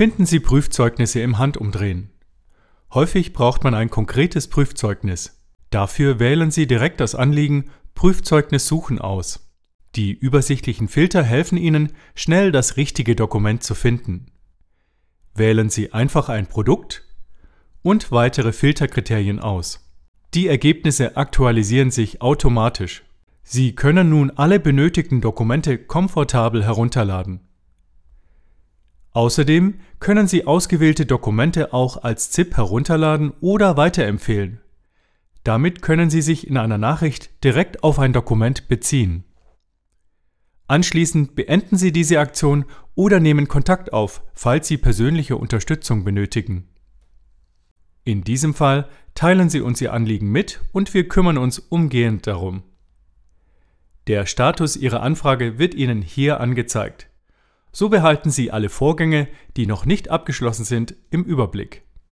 Finden Sie Prüfzeugnisse im Handumdrehen. Häufig braucht man ein konkretes Prüfzeugnis. Dafür wählen Sie direkt das Anliegen Prüfzeugnis suchen aus. Die übersichtlichen Filter helfen Ihnen, schnell das richtige Dokument zu finden. Wählen Sie einfach ein Produkt und weitere Filterkriterien aus. Die Ergebnisse aktualisieren sich automatisch. Sie können nun alle benötigten Dokumente komfortabel herunterladen. Außerdem können Sie ausgewählte Dokumente auch als ZIP herunterladen oder weiterempfehlen. Damit können Sie sich in einer Nachricht direkt auf ein Dokument beziehen. Anschließend beenden Sie diese Aktion oder nehmen Kontakt auf, falls Sie persönliche Unterstützung benötigen. In diesem Fall teilen Sie uns Ihr Anliegen mit und wir kümmern uns umgehend darum. Der Status Ihrer Anfrage wird Ihnen hier angezeigt. So behalten Sie alle Vorgänge, die noch nicht abgeschlossen sind, im Überblick.